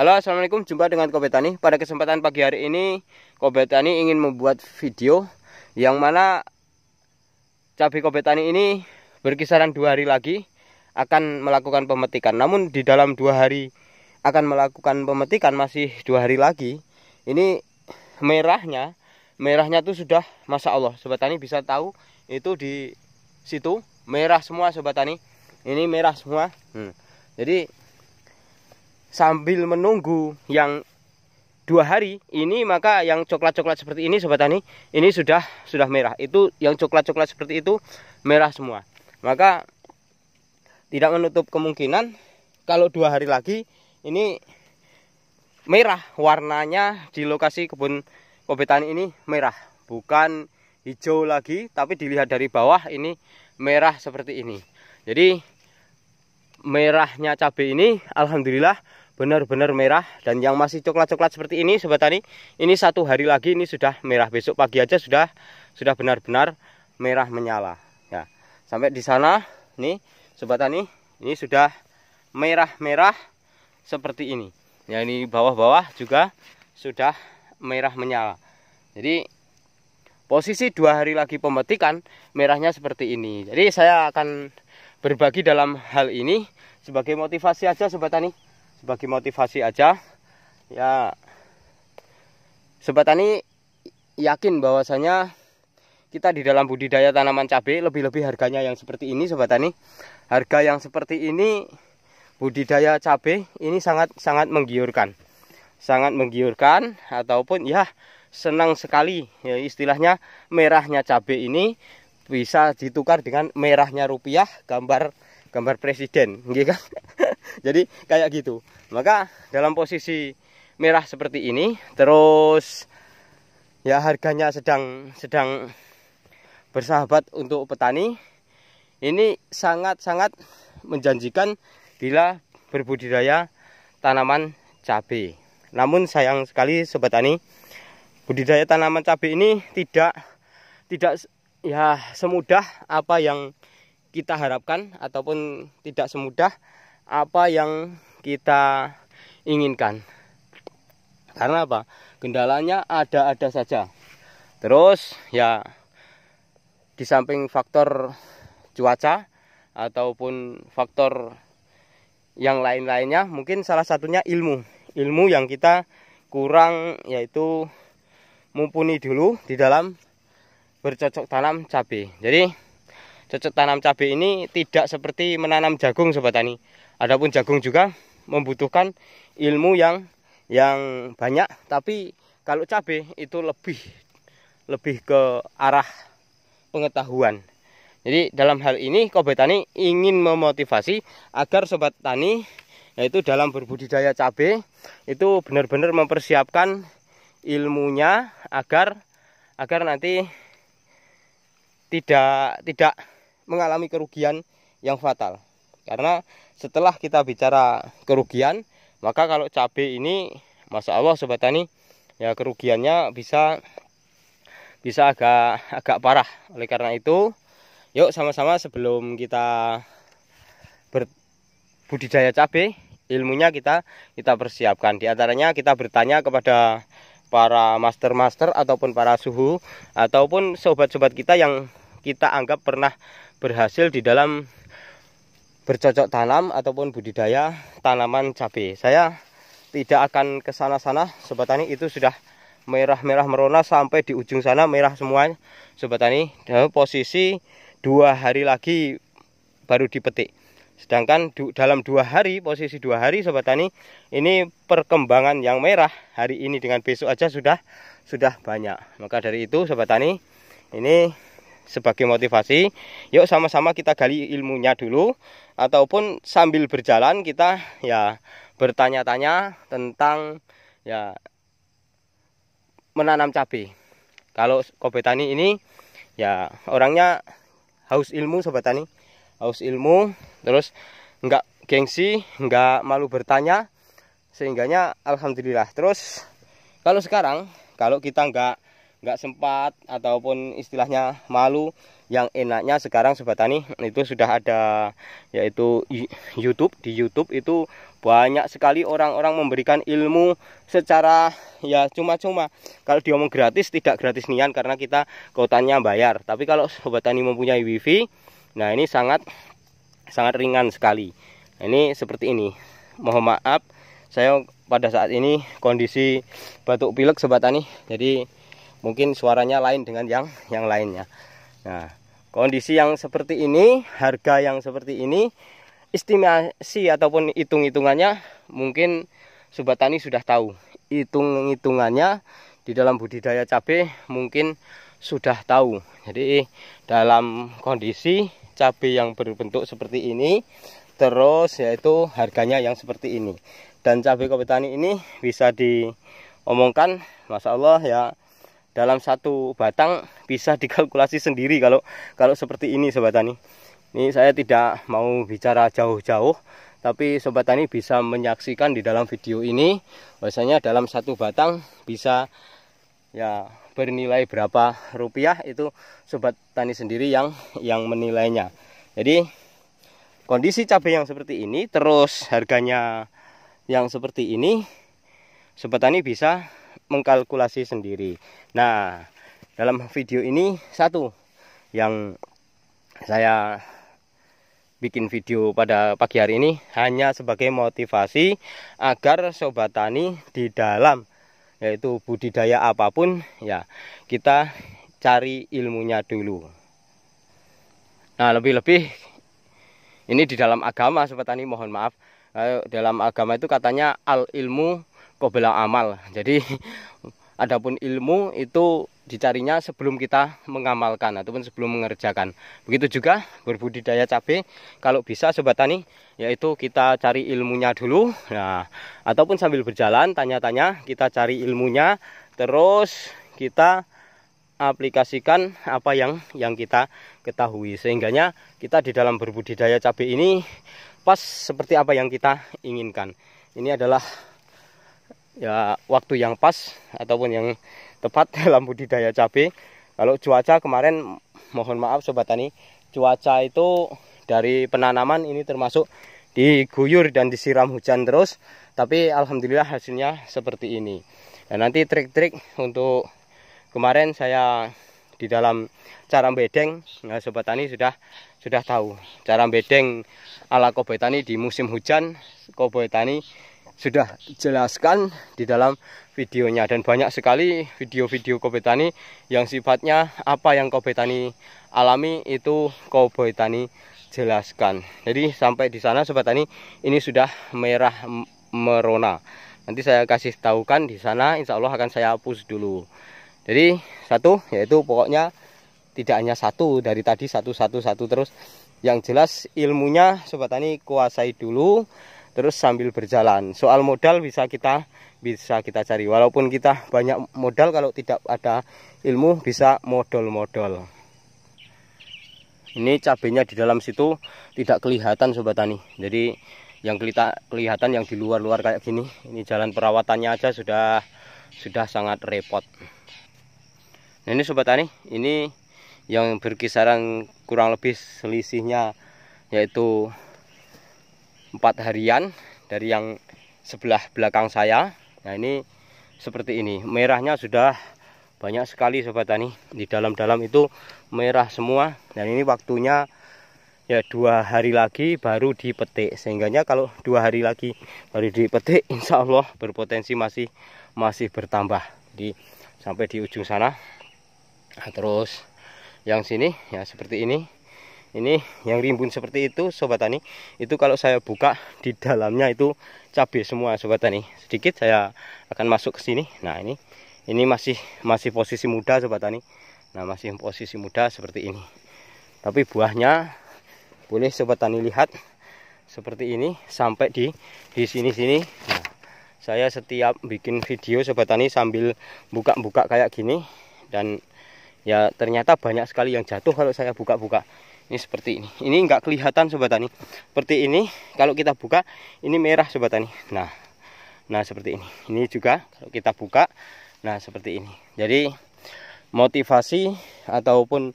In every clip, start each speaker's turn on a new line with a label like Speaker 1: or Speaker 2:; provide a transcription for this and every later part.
Speaker 1: Halo assalamualaikum jumpa dengan Kobetani Pada kesempatan pagi hari ini Kobetani ingin membuat video Yang mana Cabai Kobetani ini Berkisaran dua hari lagi Akan melakukan pemetikan Namun di dalam dua hari Akan melakukan pemetikan masih dua hari lagi Ini merahnya Merahnya tuh sudah masa Allah Sobat Tani bisa tahu Itu di situ Merah semua Sobat Tani Ini merah semua hmm. Jadi sambil menunggu yang dua hari ini maka yang coklat-coklat seperti ini sobat tani ini sudah sudah merah itu yang coklat-coklat seperti itu merah semua maka tidak menutup kemungkinan kalau dua hari lagi ini merah warnanya di lokasi kebun kopi tani ini merah bukan hijau lagi tapi dilihat dari bawah ini merah seperti ini jadi merahnya cabai ini alhamdulillah benar-benar merah dan yang masih coklat-coklat seperti ini sobat tani ini satu hari lagi ini sudah merah besok pagi aja sudah sudah benar-benar merah menyala ya sampai di sana nih sobat tani ini sudah merah-merah seperti ini ya ini bawah-bawah juga sudah merah menyala jadi posisi dua hari lagi pemetikan merahnya seperti ini jadi saya akan berbagi dalam hal ini sebagai motivasi aja sobat tani sebagai motivasi aja ya sobat tani yakin bahwasanya kita di dalam budidaya tanaman cabai lebih-lebih harganya yang seperti ini sobat tani harga yang seperti ini budidaya cabai ini sangat sangat menggiurkan sangat menggiurkan ataupun ya senang sekali ya, istilahnya merahnya cabai ini bisa ditukar dengan merahnya rupiah gambar gambar presiden gitu kan jadi kayak gitu maka dalam posisi merah seperti ini terus ya harganya sedang sedang bersahabat untuk petani ini sangat-sangat menjanjikan bila berbudidaya tanaman cabai namun sayang sekali sobat tani budidaya tanaman cabai ini tidak tidak ya semudah apa yang kita harapkan ataupun tidak semudah apa yang kita inginkan. Karena apa? Kendalanya ada-ada saja. Terus ya di samping faktor cuaca ataupun faktor yang lain-lainnya mungkin salah satunya ilmu. Ilmu yang kita kurang yaitu mumpuni dulu di dalam bercocok tanam cabai. Jadi cocok tanam cabai ini tidak seperti menanam jagung sobat tani. Adapun jagung juga membutuhkan ilmu yang yang banyak, tapi kalau cabe itu lebih lebih ke arah pengetahuan. Jadi dalam hal ini Kobe Tani ingin memotivasi agar sobat tani yaitu dalam berbudidaya cabe itu benar-benar mempersiapkan ilmunya agar agar nanti tidak tidak mengalami kerugian yang fatal karena setelah kita bicara kerugian maka kalau cabai ini masa Allah sobat tani ya kerugiannya bisa bisa agak agak parah oleh karena itu yuk sama-sama sebelum kita berbudidaya cabai ilmunya kita kita persiapkan diantaranya kita bertanya kepada para master-master ataupun para suhu ataupun sobat-sobat kita yang kita anggap pernah berhasil di dalam bercocok tanam ataupun budidaya tanaman cabai. Saya tidak akan ke sana-sana, sobat tani itu sudah merah-merah merona sampai di ujung sana merah semua, sobat tani. Dalam posisi dua hari lagi baru dipetik. Sedangkan dalam dua hari, posisi dua hari sobat tani, ini perkembangan yang merah hari ini dengan besok aja sudah sudah banyak. Maka dari itu sobat tani, ini sebagai motivasi, yuk sama-sama kita gali ilmunya dulu ataupun sambil berjalan kita ya bertanya-tanya tentang ya menanam cabai. Kalau Kobe Tani ini ya orangnya haus ilmu sobat tani, haus ilmu terus nggak gengsi, nggak malu bertanya sehingganya alhamdulillah. Terus kalau sekarang kalau kita nggak nggak sempat ataupun istilahnya malu yang enaknya sekarang sobat tani itu sudah ada yaitu YouTube di YouTube itu banyak sekali orang-orang memberikan ilmu secara ya cuma-cuma kalau diomong gratis tidak gratis nian karena kita kotanya bayar tapi kalau sobat tani mempunyai wifi nah ini sangat sangat ringan sekali nah, ini seperti ini mohon maaf saya pada saat ini kondisi batuk pilek sobat tani jadi mungkin suaranya lain dengan yang yang lainnya nah kondisi yang seperti ini harga yang seperti ini estimasi ataupun hitung-hitungannya mungkin sobat tani sudah tahu hitung-hitungannya di dalam budidaya cabai mungkin sudah tahu jadi dalam kondisi cabai yang berbentuk seperti ini terus yaitu harganya yang seperti ini dan cabai kopi tani ini bisa diomongkan Masya Allah ya dalam satu batang bisa dikalkulasi sendiri kalau kalau seperti ini sobat tani. Ini saya tidak mau bicara jauh-jauh tapi sobat tani bisa menyaksikan di dalam video ini bahwasanya dalam satu batang bisa ya bernilai berapa rupiah itu sobat tani sendiri yang yang menilainya jadi kondisi cabai yang seperti ini terus harganya yang seperti ini sobat tani bisa mengkalkulasi sendiri. Nah, dalam video ini satu yang saya bikin video pada pagi hari ini hanya sebagai motivasi agar sobat tani di dalam yaitu budidaya apapun ya kita cari ilmunya dulu. Nah, lebih-lebih ini di dalam agama sobat tani mohon maaf. Eh, dalam agama itu katanya al ilmu kobela amal jadi adapun ilmu itu dicarinya sebelum kita mengamalkan ataupun sebelum mengerjakan begitu juga berbudidaya cabe, kalau bisa sobat tani yaitu kita cari ilmunya dulu nah ataupun sambil berjalan tanya-tanya kita cari ilmunya terus kita aplikasikan apa yang yang kita ketahui sehingganya kita di dalam berbudidaya cabe ini pas seperti apa yang kita inginkan ini adalah ya waktu yang pas ataupun yang tepat dalam budidaya cabai. Kalau cuaca kemarin mohon maaf sobat tani, cuaca itu dari penanaman ini termasuk diguyur dan disiram hujan terus, tapi alhamdulillah hasilnya seperti ini. Dan nah, nanti trik-trik untuk kemarin saya di dalam cara bedeng, nah sobat tani sudah sudah tahu cara bedeng ala koboi tani di musim hujan, koboi tani sudah jelaskan di dalam videonya dan banyak sekali video-video Kobe yang sifatnya apa yang Kobe alami itu Kobe jelaskan jadi sampai di sana Sobat Tani ini sudah merah merona nanti saya kasih tahukan di sana Insya Allah akan saya hapus dulu jadi satu yaitu pokoknya tidak hanya satu dari tadi satu satu satu terus yang jelas ilmunya Sobat Tani kuasai dulu terus sambil berjalan soal modal bisa kita bisa kita cari walaupun kita banyak modal kalau tidak ada ilmu bisa modal-modal ini cabenya di dalam situ tidak kelihatan sobat tani jadi yang kelihatan yang di luar-luar kayak gini ini jalan perawatannya aja sudah sudah sangat repot nah, ini sobat tani ini yang berkisaran kurang lebih selisihnya yaitu empat harian dari yang sebelah belakang saya nah ini seperti ini merahnya sudah banyak sekali sobat tani di dalam-dalam itu merah semua dan ini waktunya ya dua hari lagi baru dipetik sehingganya kalau dua hari lagi baru dipetik insya Allah berpotensi masih masih bertambah di sampai di ujung sana nah, terus yang sini ya seperti ini ini yang rimbun seperti itu sobat tani itu kalau saya buka di dalamnya itu cabai semua sobat tani sedikit saya akan masuk ke sini nah ini ini masih masih posisi muda sobat tani nah masih posisi muda seperti ini tapi buahnya boleh sobat tani lihat seperti ini sampai di di sini sini nah, saya setiap bikin video sobat tani sambil buka-buka kayak gini dan ya ternyata banyak sekali yang jatuh kalau saya buka-buka ini seperti ini ini enggak kelihatan sobat tani seperti ini kalau kita buka ini merah sobat tani nah nah seperti ini ini juga kalau kita buka nah seperti ini jadi motivasi ataupun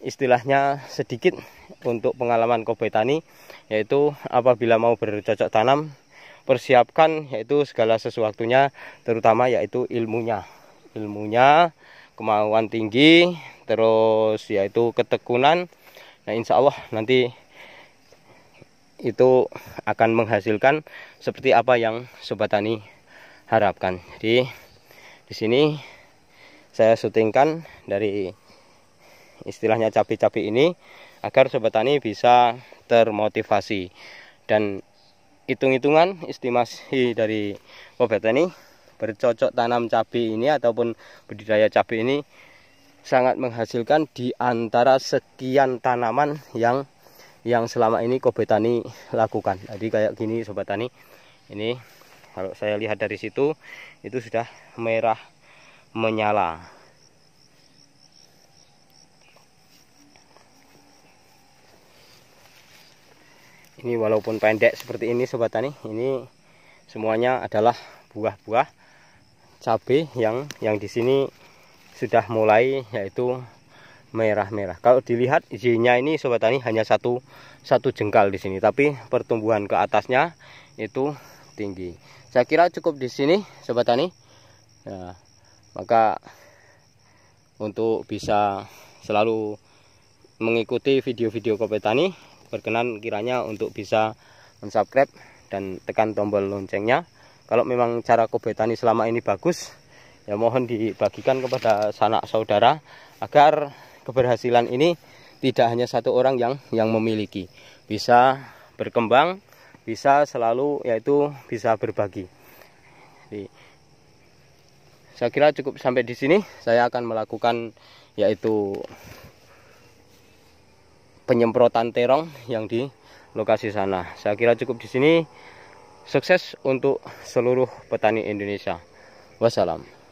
Speaker 1: istilahnya sedikit untuk pengalaman kobe tani yaitu apabila mau bercocok tanam persiapkan yaitu segala sesuatunya terutama yaitu ilmunya ilmunya kemauan tinggi terus yaitu ketekunan nah insya Allah nanti itu akan menghasilkan seperti apa yang sobat tani harapkan jadi di sini saya syutingkan dari istilahnya cabai-cabai ini agar sobat tani bisa termotivasi dan hitung-hitungan estimasi dari sobat tani bercocok tanam cabai ini ataupun budidaya cabai ini sangat menghasilkan di antara sekian tanaman yang yang selama ini kobe tani lakukan. Jadi kayak gini sobat tani. Ini kalau saya lihat dari situ itu sudah merah menyala. Ini walaupun pendek seperti ini sobat tani, ini semuanya adalah buah-buah cabai yang yang di sini sudah mulai yaitu merah-merah. Kalau dilihat izinnya ini sobat tani hanya satu satu jengkal di sini, tapi pertumbuhan ke atasnya itu tinggi. Saya kira cukup di sini sobat tani. Ya, maka untuk bisa selalu mengikuti video-video kopi tani, berkenan kiranya untuk bisa mensubscribe dan tekan tombol loncengnya. Kalau memang cara kopi tani selama ini bagus, ya mohon dibagikan kepada sanak saudara agar keberhasilan ini tidak hanya satu orang yang yang memiliki bisa berkembang bisa selalu yaitu bisa berbagi Jadi, saya kira cukup sampai di sini saya akan melakukan yaitu penyemprotan terong yang di lokasi sana saya kira cukup di sini sukses untuk seluruh petani Indonesia wassalam